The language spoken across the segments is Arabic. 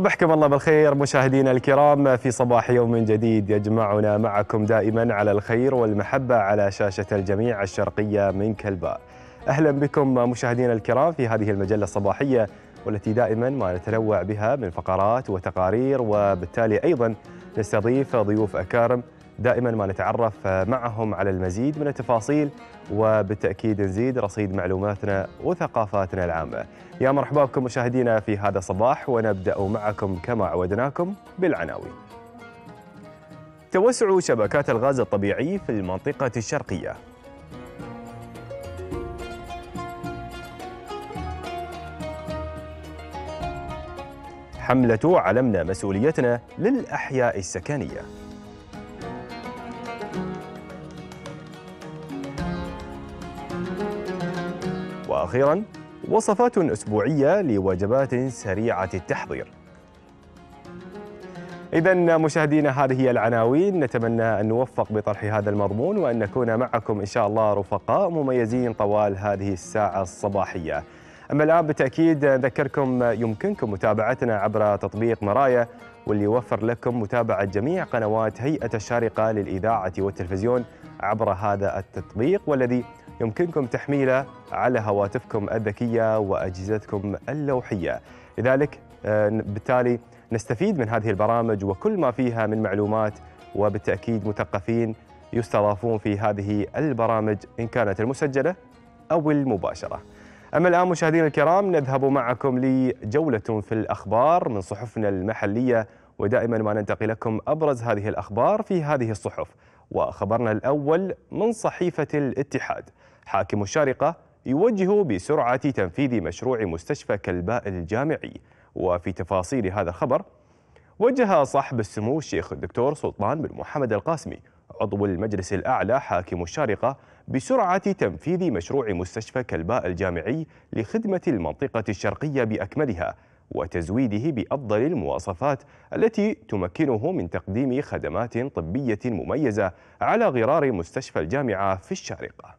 صبحكم الله بالخير مشاهدينا الكرام في صباح يوم جديد يجمعنا معكم دائما على الخير والمحبة على شاشة الجميع الشرقية من كلباء أهلا بكم مشاهدينا الكرام في هذه المجلة الصباحية والتي دائما ما نتنوع بها من فقرات وتقارير وبالتالي أيضا نستضيف ضيوف أكارم دائما ما نتعرف آه، معهم على المزيد من التفاصيل وبالتأكيد نزيد رصيد معلوماتنا وثقافاتنا العامة يا مرحبا بكم مشاهدينا في هذا الصباح ونبدأ معكم كما عودناكم بالعناوين توسع شبكات الغاز الطبيعي في المنطقة الشرقية حملة علمنا مسؤوليتنا للأحياء السكنية وأخيرا وصفات أسبوعية لوجبات سريعة التحضير إذا مشاهدينا هذه هي العناوين نتمنى أن نوفق بطرح هذا المضمون وأن نكون معكم إن شاء الله رفقاء مميزين طوال هذه الساعة الصباحية أما الآن بالتأكيد نذكركم يمكنكم متابعتنا عبر تطبيق مرايا واللي يوفر لكم متابعة جميع قنوات هيئة الشارقة للإذاعة والتلفزيون عبر هذا التطبيق والذي يمكنكم تحميله على هواتفكم الذكية وأجهزتكم اللوحية لذلك آه، بالتالي نستفيد من هذه البرامج وكل ما فيها من معلومات وبالتأكيد مثقفين يستضافون في هذه البرامج إن كانت المسجلة أو المباشرة أما الآن مشاهدينا الكرام نذهب معكم لجولة في الأخبار من صحفنا المحلية ودائما ما ننتقي لكم أبرز هذه الأخبار في هذه الصحف وخبرنا الأول من صحيفة الاتحاد حاكم الشارقة يوجه بسرعة تنفيذ مشروع مستشفى كلباء الجامعي وفي تفاصيل هذا الخبر وجه صاحب السمو الشيخ الدكتور سلطان بن محمد القاسمي عضو المجلس الأعلى حاكم الشارقة بسرعة تنفيذ مشروع مستشفى كلباء الجامعي لخدمة المنطقة الشرقية بأكملها وتزويده بأفضل المواصفات التي تمكنه من تقديم خدمات طبية مميزة على غرار مستشفى الجامعة في الشارقة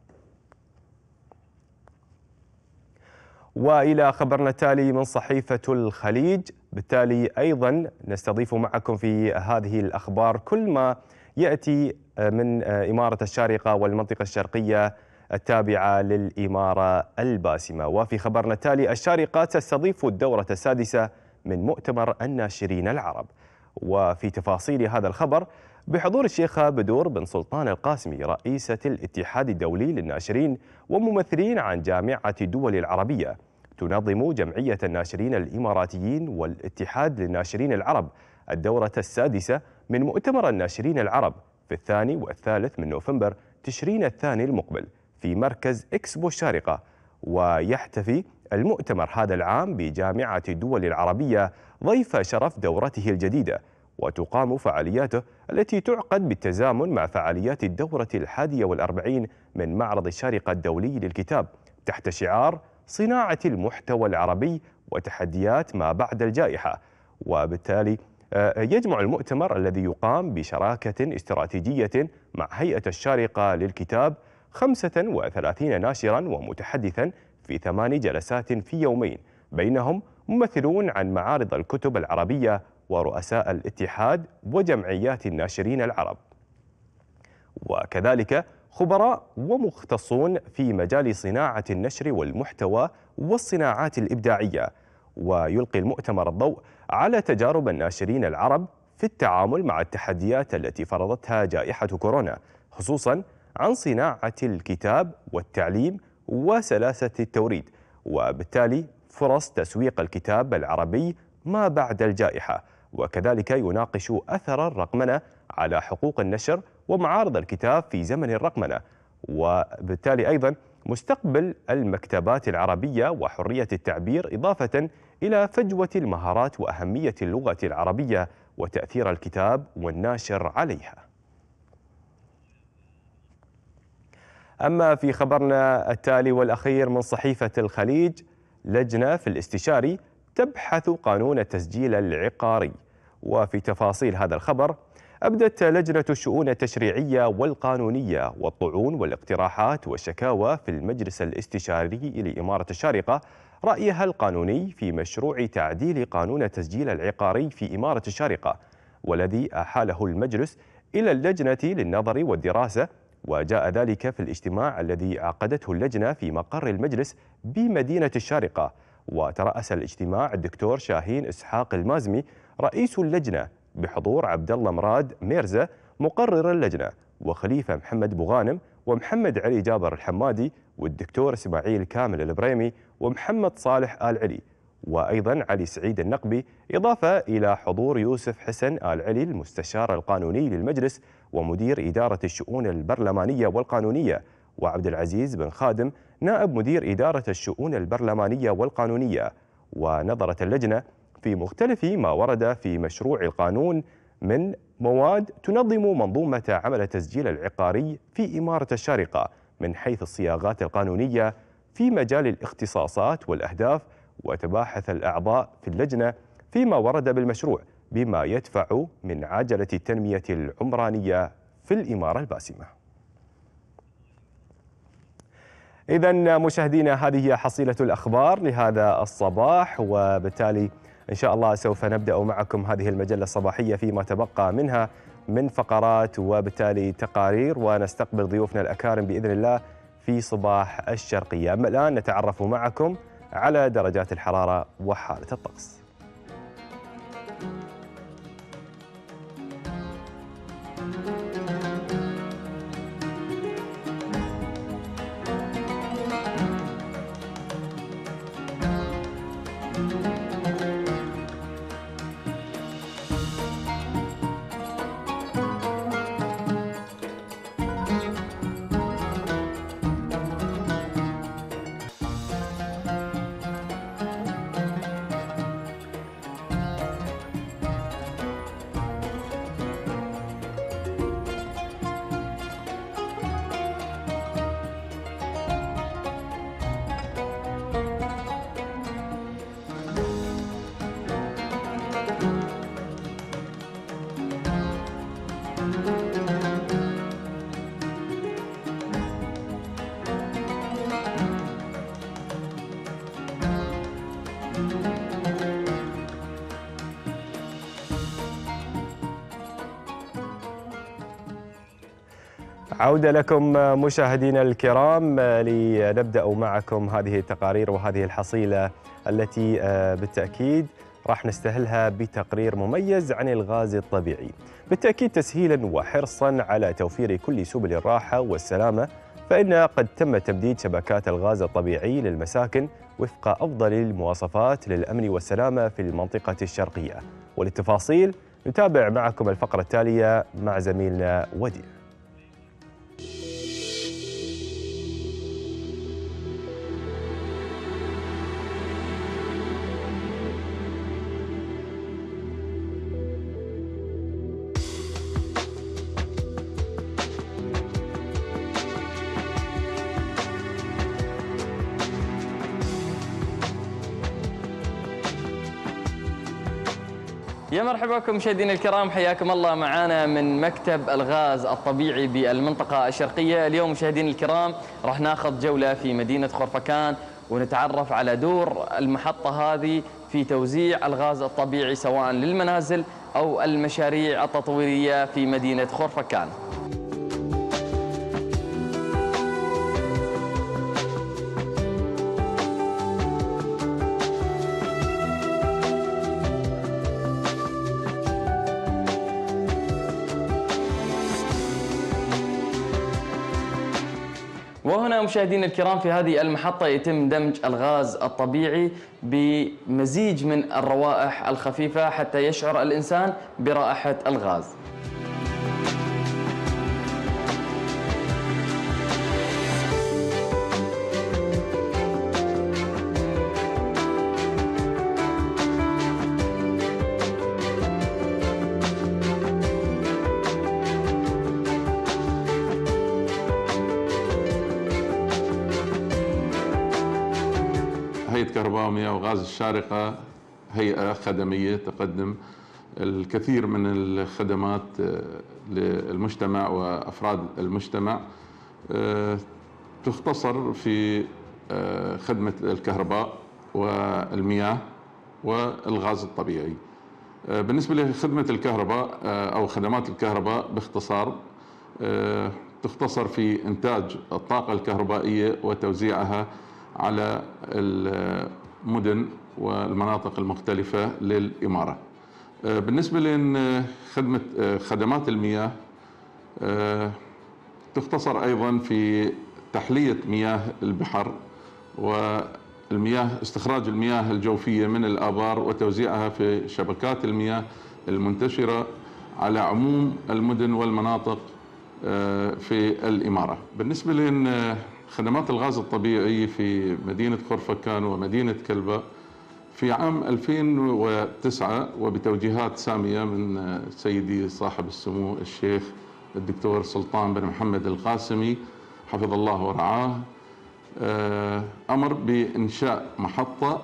والى خبرنا التالي من صحيفه الخليج بالتالي ايضا نستضيف معكم في هذه الاخبار كل ما ياتي من اماره الشارقه والمنطقه الشرقيه التابعة للإمارة الباسمة وفي خبرنا التالي الشارقة تستضيف الدورة السادسة من مؤتمر الناشرين العرب وفي تفاصيل هذا الخبر بحضور الشيخة بدور بن سلطان القاسمي رئيسة الاتحاد الدولي للناشرين وممثلين عن جامعة الدول العربية تنظم جمعية الناشرين الإماراتيين والاتحاد للناشرين العرب الدورة السادسة من مؤتمر الناشرين العرب في الثاني والثالث من نوفمبر تشرين الثاني المقبل في مركز إكسبو الشارقة ويحتفي المؤتمر هذا العام بجامعة الدول العربية ضيف شرف دورته الجديدة وتقام فعالياته التي تعقد بالتزامن مع فعاليات الدورة الحادية والأربعين من معرض الشارقة الدولي للكتاب تحت شعار صناعة المحتوى العربي وتحديات ما بعد الجائحة وبالتالي آه، يجمع المؤتمر الذي يقام بشراكة استراتيجية مع هيئة الشارقة للكتاب 35 ناشرا ومتحدثا في ثمان جلسات في يومين بينهم ممثلون عن معارض الكتب العربية ورؤساء الاتحاد وجمعيات الناشرين العرب وكذلك خبراء ومختصون في مجال صناعة النشر والمحتوى والصناعات الإبداعية ويلقي المؤتمر الضوء على تجارب الناشرين العرب في التعامل مع التحديات التي فرضتها جائحة كورونا خصوصاً عن صناعة الكتاب والتعليم وسلاسة التوريد وبالتالي فرص تسويق الكتاب العربي ما بعد الجائحة وكذلك يناقش أثر الرقمنة على حقوق النشر ومعارض الكتاب في زمن الرقمنة وبالتالي أيضا مستقبل المكتبات العربية وحرية التعبير إضافة إلى فجوة المهارات وأهمية اللغة العربية وتأثير الكتاب والناشر عليها أما في خبرنا التالي والأخير من صحيفة الخليج لجنة في الاستشاري تبحث قانون التسجيل العقاري وفي تفاصيل هذا الخبر أبدت لجنة الشؤون التشريعية والقانونية والطعون والاقتراحات والشكاوى في المجلس الاستشاري لإمارة الشارقة رأيها القانوني في مشروع تعديل قانون التسجيل العقاري في إمارة الشارقة والذي أحاله المجلس إلى اللجنة للنظر والدراسة وجاء ذلك في الاجتماع الذي عقدته اللجنة في مقر المجلس بمدينة الشارقة وترأس الاجتماع الدكتور شاهين إسحاق المازمي رئيس اللجنة بحضور عبد الله مراد ميرزا مقرر اللجنة وخليفة محمد بوغانم ومحمد علي جابر الحمادي والدكتور اسماعيل كامل البريمي ومحمد صالح آل علي وأيضا علي سعيد النقبي إضافة إلى حضور يوسف حسن آل علي المستشار القانوني للمجلس ومدير إدارة الشؤون البرلمانية والقانونية وعبد العزيز بن خادم نائب مدير إدارة الشؤون البرلمانية والقانونية ونظرت اللجنة في مختلف ما ورد في مشروع القانون من مواد تنظم منظومة عمل التسجيل العقاري في إمارة الشارقة من حيث الصياغات القانونية في مجال الاختصاصات والأهداف وتباحث الأعضاء في اللجنة فيما ورد بالمشروع بما يدفع من عجلة التنمية العمرانية في الإمارة الباسمة إذا مشاهدينا هذه هي حصيلة الأخبار لهذا الصباح وبالتالي إن شاء الله سوف نبدأ معكم هذه المجلة الصباحية فيما تبقى منها من فقرات وبالتالي تقارير ونستقبل ضيوفنا الأكارم بإذن الله في صباح الشرقية أما الآن نتعرف معكم على درجات الحرارة وحالة الطقس عودة لكم آه، مشاهدينا الكرام آه، لنبدأ معكم هذه التقارير وهذه الحصيلة التي آه، بالتأكيد راح نستهلها بتقرير مميز عن الغاز الطبيعي بالتأكيد تسهيلا وحرصا على توفير كل سبل الراحة والسلامة فإن قد تم تمديد شبكات الغاز الطبيعي للمساكن وفق أفضل المواصفات للأمن والسلامة في المنطقة الشرقية وللتفاصيل نتابع معكم الفقرة التالية مع زميلنا وديع يا مرحبا بكم مشاهدينا الكرام حياكم الله معنا من مكتب الغاز الطبيعي بالمنطقة الشرقية اليوم مشاهدينا الكرام راح ناخذ جولة في مدينة خرفكان ونتعرف على دور المحطة هذه في توزيع الغاز الطبيعي سواء للمنازل أو المشاريع التطويرية في مدينة خرفكان مشاهدينا الكرام في هذه المحطة يتم دمج الغاز الطبيعي بمزيج من الروائح الخفيفة حتى يشعر الإنسان برائحة الغاز الغاز الشارقة هيئة خدمية تقدم الكثير من الخدمات آه، للمجتمع وأفراد المجتمع آه، تختصر في آه، خدمة الكهرباء والمياه والغاز الطبيعي بالنسبة لخدمة الكهرباء أو خدمات الكهرباء باختصار تختصر في إنتاج الطاقة الكهربائية وتوزيعها على المدن والمناطق المختلفة للإمارة آه، بالنسبة لخدمة آه، آه، خدمات المياه تختصر أيضا في تحلية مياه البحر والمياه استخراج المياه الجوفية من الآبار وتوزيعها في شبكات المياه المنتشرة على عموم المدن والمناطق في الإمارة بالنسبة لأن خدمات الغاز الطبيعي في مدينة خرفكان ومدينة كلبة في عام 2009 وبتوجيهات سامية من سيدي صاحب السمو الشيخ الدكتور سلطان بن محمد القاسمي حفظ الله ورعاه آه، أمر بإنشاء محطة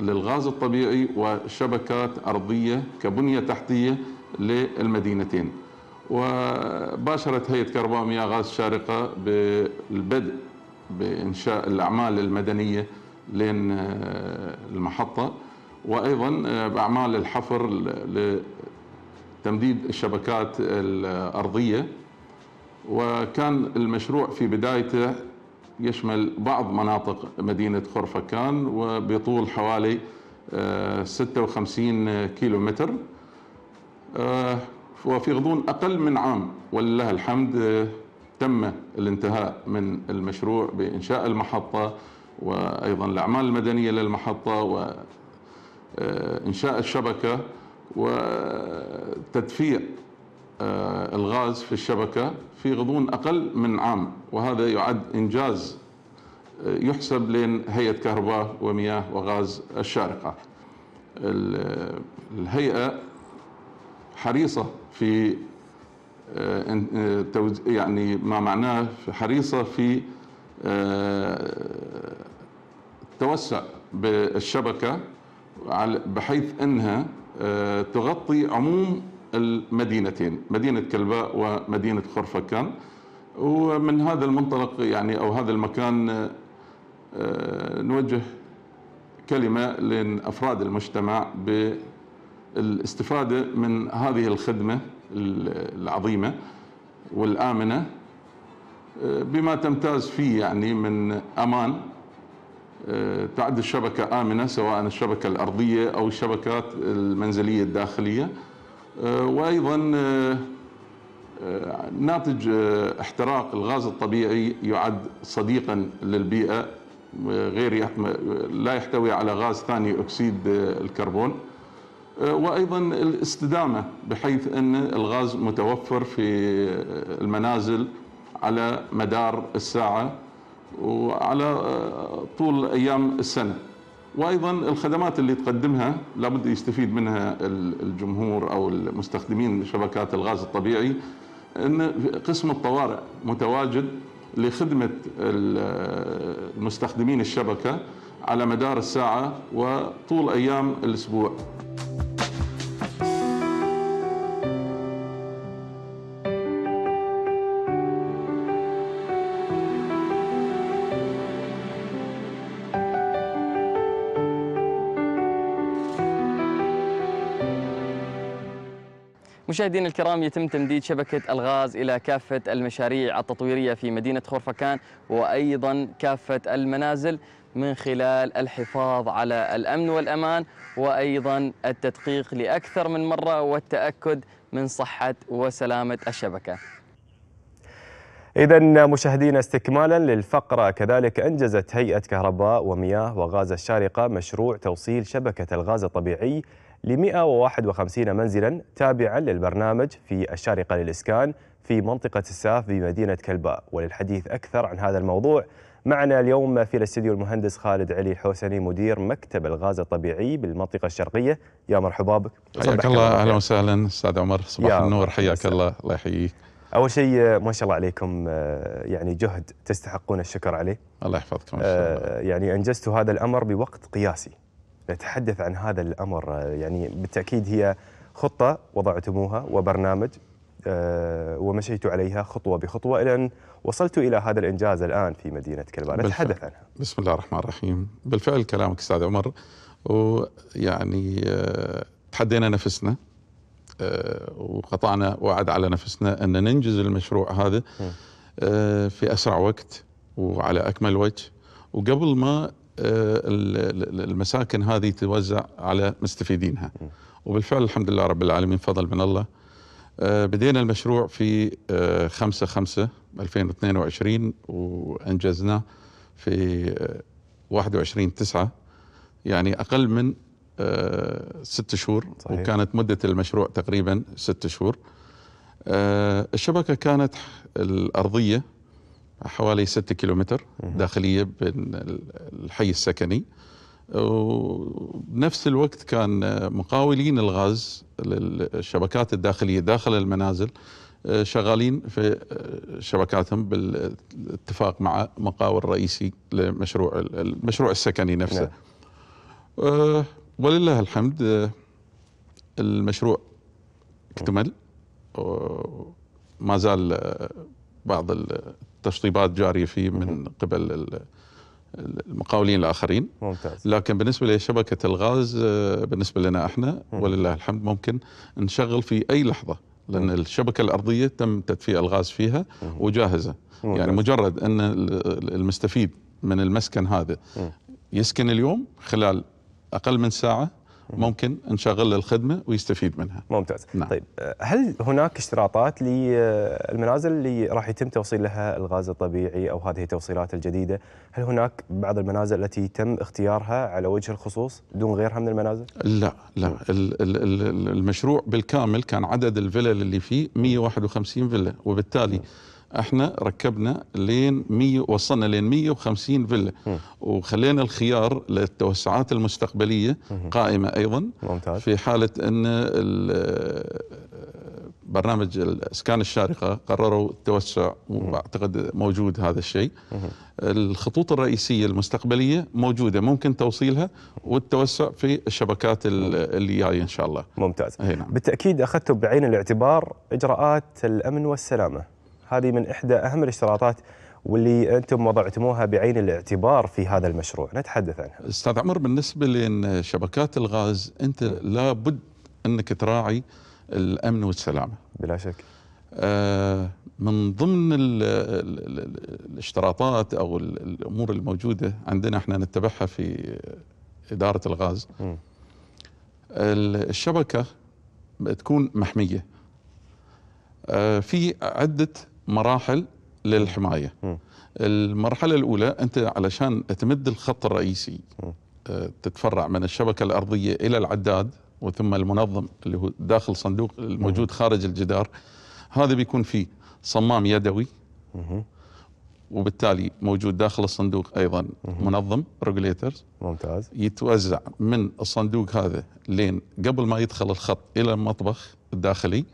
للغاز الطبيعي وشبكات أرضية كبنية تحتية للمدينتين وباشرت هيئة كهرباء مياه غاز شارقة بالبدء بإنشاء الأعمال المدنية لين آه، المحطة وأيضا آه، بأعمال الحفر لتمديد الشبكات الأرضية وكان المشروع في بدايته يشمل بعض مناطق مدينة خرفكان وبطول حوالي 56 كيلو متر وفي غضون أقل من عام ولله الحمد آه، تم الانتهاء من المشروع بإنشاء المحطة وأيضا الأعمال المدنية للمحطة وإنشاء الشبكة وتدفيع آه، الغاز في الشبكة في غضون أقل من عام وهذا يعد إنجاز آه، يحسب لين هيئة كهرباء ومياه وغاز الشارقة الهيئة حريصة في آه، آه، يعني ما معناه حريصة في التوسع آه، بالشبكة بحيث أنها تغطي عموم المدينتين مدينة كلباء ومدينة خرفكان ومن هذا المنطلق يعني أو هذا المكان نوجه كلمة لأفراد المجتمع بالاستفادة من هذه الخدمة العظيمة والآمنة آه، بما تمتاز فيه يعني من أمان آه، تعد الشبكة آمنة سواء الشبكة الأرضية أو الشبكات المنزلية الداخلية آه، وأيضا ناتج احتراق الغاز الطبيعي يعد صديقا للبيئة غير لا يحتوي على غاز ثاني أكسيد الكربون آه، وايضا الاستدامه بحيث ان الغاز متوفر في المنازل على مدار الساعه وعلى آه، طول ايام السنه. وايضا الخدمات اللي تقدمها لابد يستفيد منها الجمهور او المستخدمين شبكات الغاز الطبيعي ان قسم الطوارئ متواجد لخدمه المستخدمين آه، الشبكه على مدار الساعه وطول ايام الاسبوع. مشاهدينا الكرام يتم تمديد شبكة الغاز إلى كافة المشاريع التطويرية في مدينة خورفكان وأيضا كافة المنازل من خلال الحفاظ على الأمن والأمان وأيضا التدقيق لأكثر من مرة والتأكد من صحة وسلامة الشبكة إذا مشاهدينا استكمالا للفقرة كذلك أنجزت هيئة كهرباء ومياه وغاز الشارقة مشروع توصيل شبكة الغاز الطبيعي ل 151 منزلا تابعا للبرنامج في الشارقة للإسكان في منطقة الساف بمدينة كلباء وللحديث أكثر عن هذا الموضوع معنا اليوم في الاستديو المهندس خالد علي الحوسني مدير مكتب الغاز الطبيعي بالمنطقه الشرقيه يا مرحبا بك حياك الله اهلا وسهلا استاذ عمر صباح النور حياك الله الله يحييك اول شيء ما شاء الله عليكم آه، يعني جهد تستحقون الشكر عليه الله يحفظكم إن آه، شاء الله. يعني انجزتوا هذا الامر بوقت قياسي نتحدث عن هذا الأمر آه، يعني بالتأكيد هي خطة وضعتموها وبرنامج آه، ومشيت عليها خطوة بخطوة إلى أن وصلت إلى هذا الإنجاز الآن في مدينة كلبان نتحدث عنها بسم الله الرحمن الرحيم بالفعل كلامك أستاذ عمر ويعني آه، تحدينا نفسنا وقطعنا وعد على نفسنا أن ننجز المشروع هذا في أسرع وقت وعلى أكمل وجه وقبل ما آه، المساكن هذه توزع على مستفيدينها وبالفعل الحمد لله رب العالمين فضل من الله آه، بدينا المشروع في 5 5 2022 وانجزناه في 21 آه، 9 يعني اقل من ست شهور صحيح. وكانت مدة المشروع تقريبا ست شهور الشبكة كانت الأرضية حوالي 6 كيلومتر داخليه بين الحي السكني وبنفس الوقت كان مقاولين الغاز للشبكات الداخليه داخل المنازل آه، شغالين في آه، شبكاتهم بالاتفاق مع مقاول رئيسي لمشروع المشروع السكني نفسه نعم. آه، ولله الحمد المشروع اكتمل وما زال بعض تشطيبات جاريه فيه من قبل المقاولين الاخرين ممتاز لكن بالنسبه لشبكه الغاز آه، بالنسبه لنا احنا ولله الحمد ممكن نشغل في اي لحظه لان الشبكه الارضيه تم تدفئه الغاز فيها وجاهزه يعني ممتاز. يعني مجرد ان المستفيد من المسكن هذا يسكن اليوم خلال اقل من ساعه ممكن نشغل له الخدمه ويستفيد منها. ممتاز. نعم. طيب هل هناك اشتراطات للمنازل اللي راح يتم توصيل لها الغاز الطبيعي او هذه التوصيلات الجديده؟ هل هناك بعض المنازل التي تم اختيارها على وجه الخصوص دون غيرها من المنازل؟ لا لا ال ال ال المشروع بالكامل كان عدد الفلل اللي فيه 151 فيلا وبالتالي احنا ركبنا لين 100 وصلنا لين 150 فيلا وخلينا الخيار للتوسعات المستقبليه قائمه ايضا ممتاز. في حاله ان برنامج اسكان الشارقه قرروا التوسع واعتقد موجود هذا الشيء الخطوط الرئيسيه المستقبليه موجوده ممكن توصيلها والتوسع في الشبكات اللي جايه ان شاء الله ممتاز نعم. بالتاكيد اخذتوا بعين الاعتبار اجراءات الامن والسلامه هذه من إحدى أهم الاشتراطات واللي انتم وضعتموها بعين الاعتبار في هذا المشروع نتحدث عنها استاذ عمر بالنسبه لشبكات الغاز انت لابد انك تراعي الامن والسلامه بلا شك آه من ضمن الاشتراطات او الامور الموجوده عندنا احنا نتبعها في اداره الغاز م. الشبكه تكون محميه آه، في عده مراحل للحمايه م. المرحله الاولى انت علشان تمد الخط الرئيسي م. آه، تتفرع من الشبكه الارضيه الى العداد وثم المنظم اللي هو داخل صندوق الموجود م. خارج الجدار هذا بيكون فيه صمام يدوي وبالتالي موجود داخل الصندوق ايضا منظم ريجوليترز ممتاز يتوزع من الصندوق هذا لين قبل ما يدخل الخط الى المطبخ الداخلي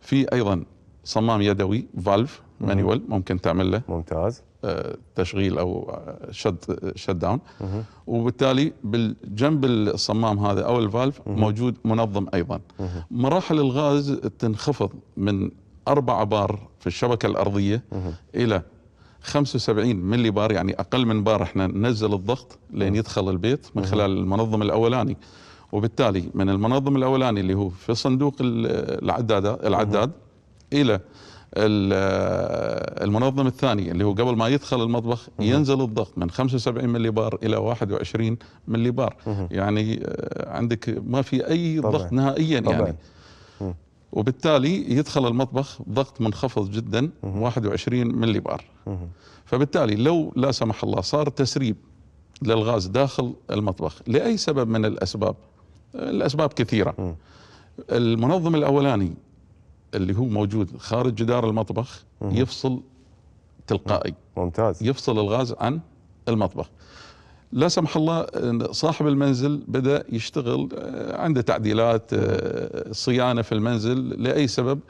في ايضا صمام يدوي فالف مانيوال ممكن تعمل له ممتاز آه، تشغيل او شد شت داون وبالتالي بالجنب الصمام هذا او الفالف موجود منظم ايضا مراحل الغاز تنخفض من 4 بار في الشبكه الارضيه الى 75 ملي بار يعني اقل من بار احنا ننزل الضغط لين يدخل البيت من خلال المنظم الاولاني وبالتالي من المنظم الاولاني اللي هو في صندوق العداد العداد الى آه، المنظم الثاني اللي هو قبل ما يدخل المطبخ ينزل الضغط من 75 ملي بار الى 21 ملي بار يعني آه، عندك ما في اي ضغط نهائيا طبعًا. يعني وبالتالي يدخل المطبخ ضغط منخفض جدا 21 ملي بار فبالتالي لو لا سمح الله صار تسريب للغاز داخل المطبخ لاي سبب من الاسباب الاسباب كثيره المنظم الاولاني اللي هو موجود خارج جدار المطبخ يفصل تلقائي ممتاز يفصل الغاز عن المطبخ لا سمح الله صاحب المنزل بدا يشتغل آه، عنده تعديلات آه، صيانه في المنزل لاي سبب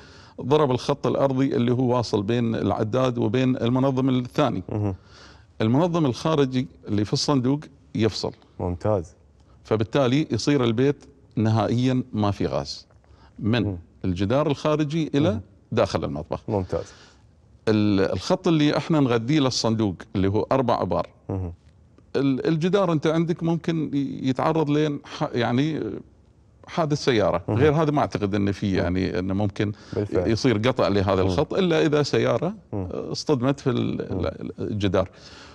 ضرب الخط الارضي اللي هو واصل بين العداد وبين المنظم الثاني المنظم الخارجي اللي في الصندوق يفصل ممتاز فبالتالي يصير البيت نهائيا ما في غاز من الجدار الخارجي الى داخل المطبخ ممتاز الخط اللي احنا نغذيه للصندوق اللي هو اربع ابار الجدار انت عندك ممكن يتعرض لين يعني حادث سياره غير هذا ما اعتقد انه في يعني انه ممكن بالفعل. يصير قطع لهذا الخط الا اذا سياره اصطدمت في الجدار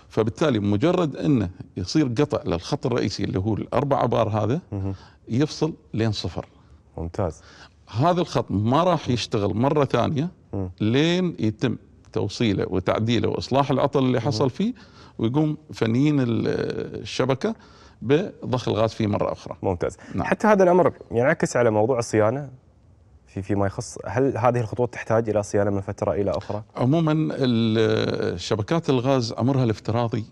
فبالتالي مجرد انه يصير قطع للخط الرئيسي اللي هو الاربع ابار هذا يفصل لين صفر ممتاز هذا الخط ما راح يشتغل مره ثانيه لين يتم توصيله وتعديله واصلاح العطل اللي حصل فيه ويقوم فنيين الشبكه بضخ الغاز فيه مره اخرى. ممتاز. نعم. حتى هذا الامر ينعكس على موضوع الصيانه في فيما يخص هل هذه الخطوط تحتاج الى صيانه من فتره الى اخرى؟ عموما شبكات الغاز امرها الافتراضي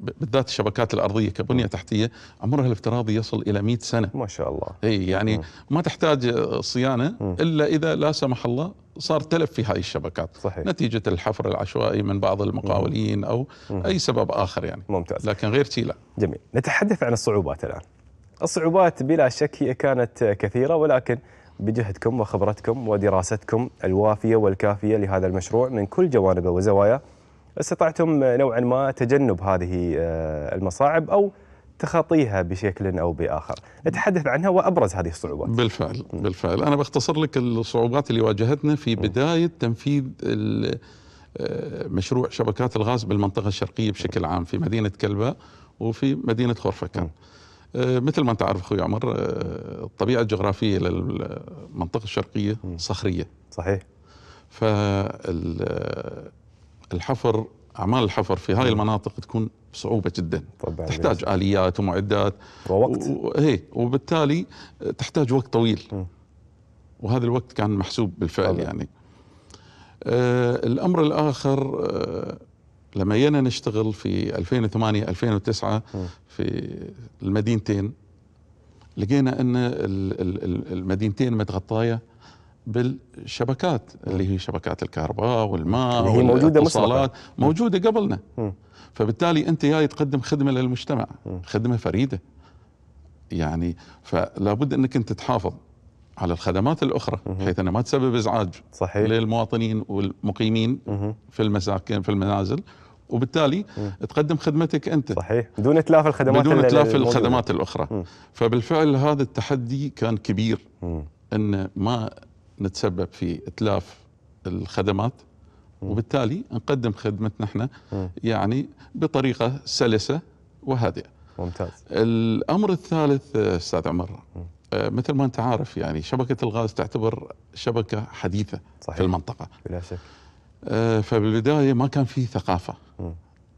بالذات الشبكات الارضيه كبنيه تحتيه امرها الافتراضي يصل الى 100 سنه ما شاء الله اي يعني ما تحتاج صيانه الا اذا لا سمح الله صار تلف في هذه الشبكات صحيح. نتيجة الحفر العشوائي من بعض المقاولين أو مم. أي سبب آخر يعني ممتاز لكن غير لا جميل نتحدث عن الصعوبات الآن الصعوبات بلا شك هي كانت كثيرة ولكن بجهدكم وخبرتكم ودراستكم الوافية والكافية لهذا المشروع من كل جوانبه وزواياه استطعتم نوعا ما تجنب هذه آه، المصاعب أو تخطيها بشكل او باخر، نتحدث عنها وابرز هذه الصعوبات. بالفعل بالفعل، انا بختصر لك الصعوبات اللي واجهتنا في بدايه تنفيذ آه، مشروع شبكات الغاز بالمنطقه الشرقيه بشكل عام في مدينه كلبه وفي مدينه خورفكان. آه، مثل ما انت عارف اخوي عمر آه، الطبيعه الجغرافيه للمنطقه الشرقيه صخريه صحيح فالحفر آه، اعمال الحفر في هذه المناطق تكون بصعوبه جدا طبعا تحتاج بيز. اليات ومعدات ووقت و... هي إيه، وبالتالي تحتاج وقت طويل م. وهذا الوقت كان محسوب بالفعل طبعا. يعني آه الامر الاخر آه لما جينا نشتغل في 2008 2009 في المدينتين لقينا ان المدينتين متغطايه بالشبكات اللي هي شبكات الكهرباء والماء هي موجوده مسبقا موجوده قبلنا فبالتالي انت جاي تقدم خدمه للمجتمع خدمه فريده يعني فلا بد انك انت تحافظ على الخدمات الاخرى بحيث انها ما تسبب ازعاج صحيح للمواطنين والمقيمين في المساكن في المنازل وبالتالي م. تقدم خدمتك انت صحيح بدون تلاف الخدمات بدون تلاف الخدمات الاخرى م. فبالفعل هذا التحدي كان كبير م. ان ما نتسبب في اتلاف الخدمات وبالتالي نقدم خدمتنا احنا يعني بطريقه سلسه وهادئه ممتاز الامر الثالث استاذ عمر آه، مثل ما انت عارف يعني شبكه الغاز تعتبر شبكه حديثه صحيح. في المنطقه بلا شك آه، فبالبدايه ما كان في ثقافه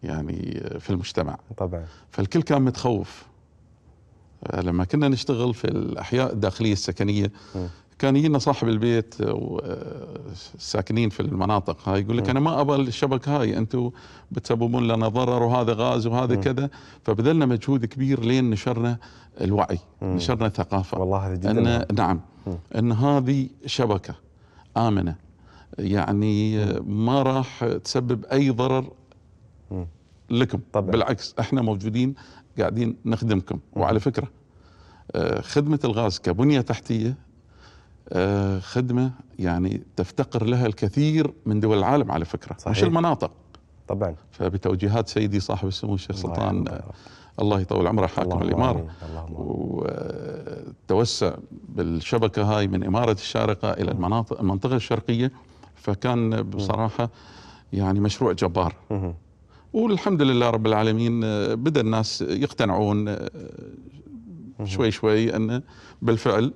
يعني آه، في المجتمع طبعا فالكل كان متخوف آه، لما كنا نشتغل في الاحياء الداخليه السكنيه كان يجينا صاحب البيت والساكنين في المناطق هاي يقول لك انا ما ابغى الشبكه هاي انتم بتسببون لنا ضرر وهذا غاز وهذا كذا فبذلنا مجهود كبير لين نشرنا الوعي نشرنا الثقافه والله هذا جدا أن نعم ان هذه شبكه امنه يعني ما راح تسبب اي ضرر لكم طبعا. بالعكس احنا موجودين قاعدين نخدمكم وعلى فكره آه، خدمه الغاز كبنيه تحتيه آه، خدمه يعني تفتقر لها الكثير من دول العالم على فكره صحيح. مش المناطق طبعا فبتوجيهات سيدي صاحب السمو الشيخ سلطان آه، الله يطول عمره حاكم الإمارة وتوسع بالشبكة هاي من إمارة الشارقة إلى المناطق المنطقة الشرقية فكان بصراحه يعني مشروع جبار والحمد لله رب العالمين آه، بدا الناس يقتنعون آه، شوي شوي ان بالفعل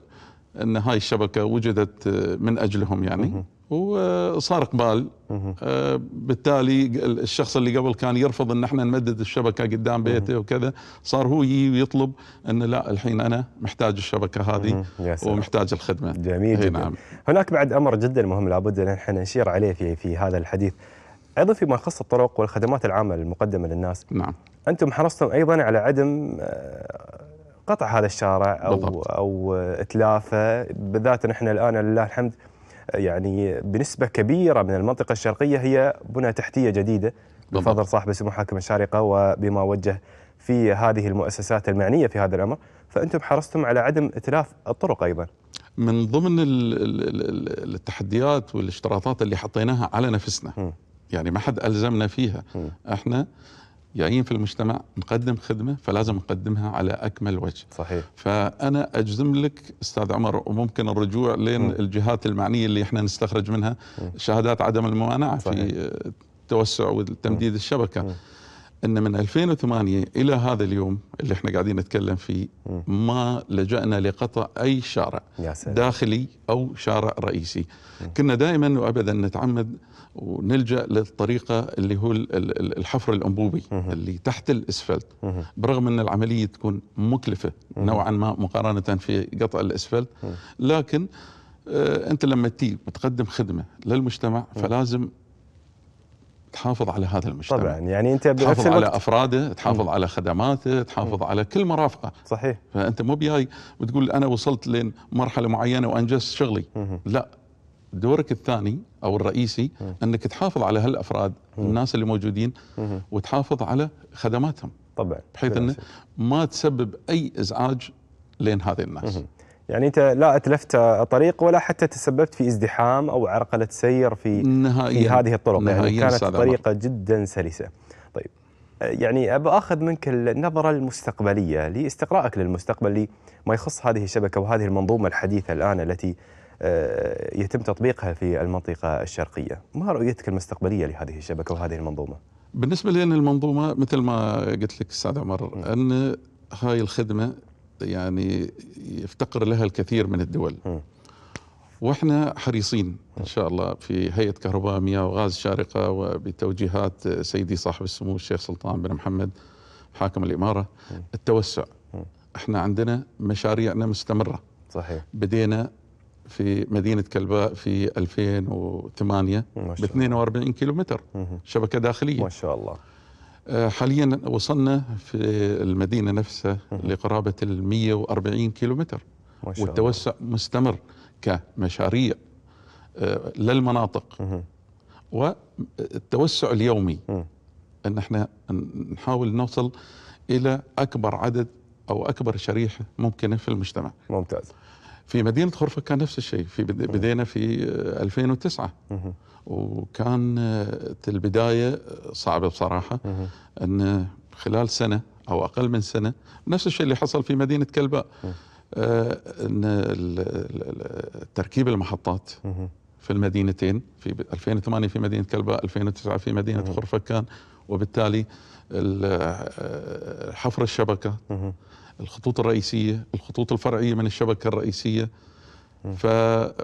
ان هاي الشبكه وجدت آه، من اجلهم يعني وصار اقبال آه بالتالي الشخص اللي قبل كان يرفض ان احنا نمدد الشبكه قدام بيته وكذا صار هو يجي ويطلب ان لا الحين انا محتاج الشبكه هذه ومحتاج الخدمه جميل جدا نعم. هناك بعد امر جدا مهم لابد ان احنا نشير عليه في في هذا الحديث ايضا فيما يخص الطرق والخدمات العامه المقدمه للناس نعم انتم حرصتم ايضا على عدم آه، قطع هذا الشارع او بالضبط. او اتلافه بالذات نحن الان لله الحمد يعني بنسبه كبيره من المنطقه الشرقيه هي بنى تحتيه جديده بفضل صاحب السمو حاكم الشارقه وبما وجه في هذه المؤسسات المعنيه في هذا الامر فانتم حرصتم على عدم اتلاف الطرق ايضا من ضمن التحديات والاشتراطات اللي حطيناها على نفسنا م. يعني ما حد الزمنا فيها م. احنا جايين في المجتمع نقدم خدمة فلازم نقدمها على أكمل وجه صحيح فأنا أجزم لك أستاذ عمر وممكن الرجوع لين الجهات المعنية اللي احنا نستخرج منها م. شهادات عدم الممانعة صحيح. في التوسع وتمديد الشبكة م. ان من 2008 الى هذا اليوم اللي احنا قاعدين نتكلم فيه ما لجانا لقطع اي شارع داخلي او شارع رئيسي كنا دائما وابدا نتعمد ونلجا للطريقه اللي هو الحفر الانبوبي اللي تحت الاسفلت برغم ان العمليه تكون مكلفه نوعا ما مقارنه في قطع الاسفلت لكن آه، انت لما تي بتقدم خدمه للمجتمع فلازم تحافظ على هذا المجتمع طبعا يعني انت تحافظ على افراده تحافظ على خدماته تحافظ على كل مرافقه صحيح فانت مو بياي وتقول انا وصلت لمرحله معينه وانجزت شغلي لا دورك الثاني او الرئيسي انك تحافظ على هالافراد الناس اللي موجودين وتحافظ على خدماتهم طبعا بحيث انه ما تسبب اي ازعاج لين هذه الناس يعني انت لا اتلفت طريق ولا حتى تسببت في ازدحام او عرقله سير في نهائيا في هذه الطرق يعني نهائياً يعني كانت طريقه جدا سلسه طيب يعني ابى اخذ منك النظره المستقبليه لاستقرائك للمستقبل لما يخص هذه الشبكه وهذه المنظومه الحديثه الان التي آه، يتم تطبيقها في المنطقة الشرقية ما رؤيتك المستقبلية لهذه الشبكة وهذه المنظومة؟ بالنسبة لنا المنظومة مثل ما قلت لك استاذ عمر أن هاي الخدمة يعني يفتقر لها الكثير من الدول واحنا حريصين ان شاء الله في هيئه كهرباء مياه وغاز شارقه وبتوجيهات سيدي صاحب السمو الشيخ سلطان بن محمد حاكم الاماره التوسع احنا عندنا مشاريعنا مستمره صحيح بدينا في مدينة كلباء في 2008 ب 42 كيلو متر شبكة داخلية ما شاء الله آه، حاليا وصلنا في المدينة نفسها لقرابة ال 140 كيلو متر والتوسع الله. مستمر كمشاريع آه، للمناطق والتوسع اليومي ان احنا نحاول نوصل الى اكبر عدد او اكبر شريحه ممكنه في المجتمع. ممتاز. في مدينة خرفة كان نفس الشيء في بدينا في 2009 آه، وكانت آه، البداية صعبة بصراحة أن خلال سنة أو أقل من سنة نفس الشيء اللي حصل في مدينة كلباء آه، أن تركيب المحطات في المدينتين في 2008 في مدينة كلباء 2009 في مدينة خرفة كان وبالتالي حفر الشبكة الخطوط الرئيسية الخطوط الفرعية من الشبكة الرئيسية ف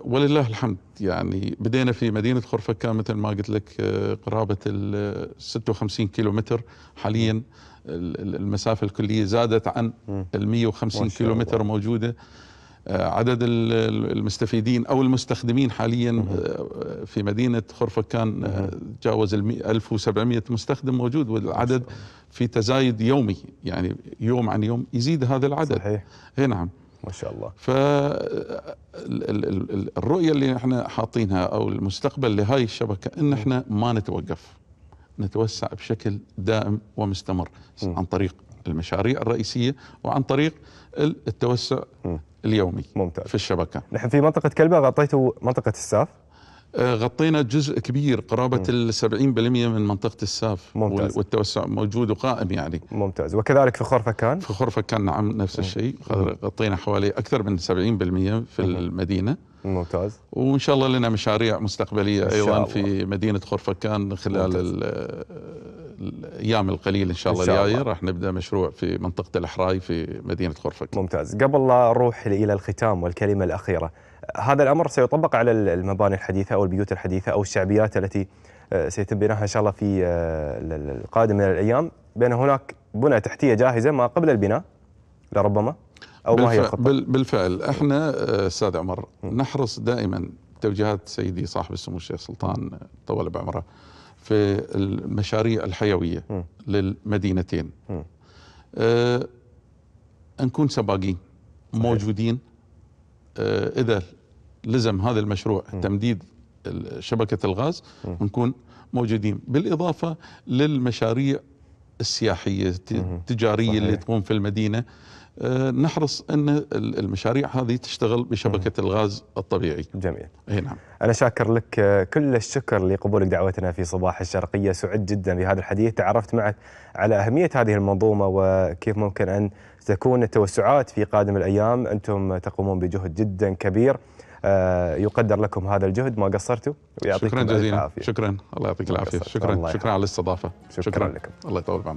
ولله الحمد يعني بدينا في مدينة خرفكة مثل ما قلت لك آه، قرابة ال 56 كيلو متر حاليا المسافة الكلية زادت عن ال 150 كيلو متر موجودة آه، عدد المستفيدين او المستخدمين حاليا آه، في مدينه خرفكان آه، تجاوز ال 1700 مستخدم موجود والعدد في تزايد يومي يعني يوم عن يوم يزيد هذا العدد صحيح اي نعم ما شاء الله ف الرؤيه اللي احنا حاطينها او المستقبل لهاي الشبكه ان احنا ما نتوقف نتوسع بشكل دائم ومستمر عن طريق المشاريع الرئيسية وعن طريق التوسع اليومي ممتاز. في الشبكة نحن في منطقة كلبة غطيتوا منطقة الساف آه، غطينا جزء كبير قرابة ال 70% من منطقة الساف ممتاز. والتوسع موجود وقائم يعني ممتاز وكذلك في خرفكان في خرفكان نعم نفس الشيء غطينا حوالي أكثر من 70% في مم. المدينة ممتاز وان شاء الله لنا مشاريع مستقبليه ايضا في مدينه خرفكان خلال الايام القليله ان شاء الله الجايه راح نبدا مشروع في منطقه الاحراي في مدينه خرفكان ممتاز قبل لا نروح الى الختام والكلمه الاخيره هذا الامر سيطبق على المباني الحديثه او البيوت الحديثه او الشعبيات التي آه، سيتم بناها ان شاء الله في آه، القادم من الايام بان هناك بنى تحتيه جاهزه ما قبل البناء لربما او ما هي الخطه؟ بالفعل احنا آه، استاذ عمر نحرص دائما توجيهات سيدي صاحب السمو الشيخ سلطان طول بعمره في المشاريع الحيويه للمدينتين أه نكون سباقين موجودين أه اذا لزم هذا المشروع تمديد شبكه الغاز نكون موجودين بالاضافه للمشاريع السياحيه التجاريه اللي تقوم في المدينه آه، نحرص ان المشاريع هذه تشتغل بشبكه الغاز الطبيعي. جميل. اي نعم. انا شاكر لك آه، كل الشكر لقبولك دعوتنا في صباح الشرقيه، سعد جدا بهذا الحديث، تعرفت معك على اهميه هذه المنظومه وكيف ممكن ان تكون التوسعات في قادم الايام، انتم تقومون بجهد جدا كبير. آه، يقدر لكم هذا الجهد ما قصرتوا ويعطيكم شكرا جزيلا شكرا الله يعطيك العافيه شكرا شكرا على الاستضافه شكرا, شكرا لكم الله يطول بعمرك